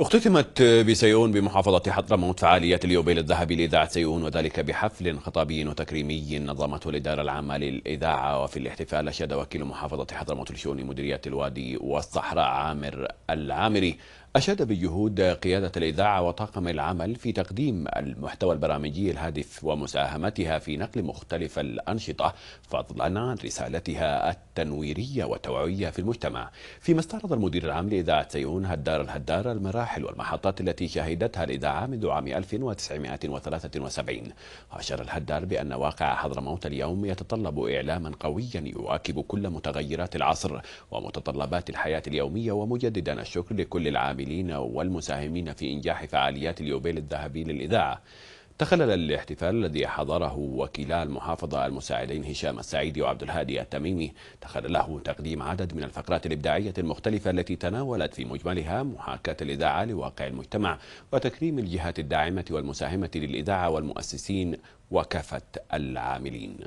اختتمت بسيئون بمحافظة حضرموت فعاليات اليوبيل الذهبي لإذاعة سيئون وذلك بحفل خطابي وتكريمي نظمته الإدارة العامة للإذاعة وفي الاحتفال أشاد وكيل محافظة حضرموت لشؤون مديرية الوادي والصحراء عامر العامري أشاد بجهود قيادة الإذاعة وطاقم العمل في تقديم المحتوى البرامجي الهادف ومساهمتها في نقل مختلف الأنشطة فضلا عن رسالتها التنويرية والتوعوية في المجتمع فيما استعرض المدير العام لإذاعة سيئون هدار الهدار المراحل السواحل والمحطات التي شهدتها الإذاعة منذ عام 1973 واشار الهدار بأن واقع حضرموت اليوم يتطلب إعلاما قويا يواكب كل متغيرات العصر ومتطلبات الحياة اليومية ومجددا الشكر لكل العاملين والمساهمين في إنجاح فعاليات اليوبيل الذهبي للإذاعة تخلل الاحتفال الذي حضره وكيلا المحافظة المساعدين هشام السعيدي وعبد الهادي التميمي تخلله تقديم عدد من الفقرات الإبداعية المختلفة التي تناولت في مجملها محاكاة الإذاعة لواقع المجتمع وتكريم الجهات الداعمة والمساهمة للإذاعة والمؤسسين وكافة العاملين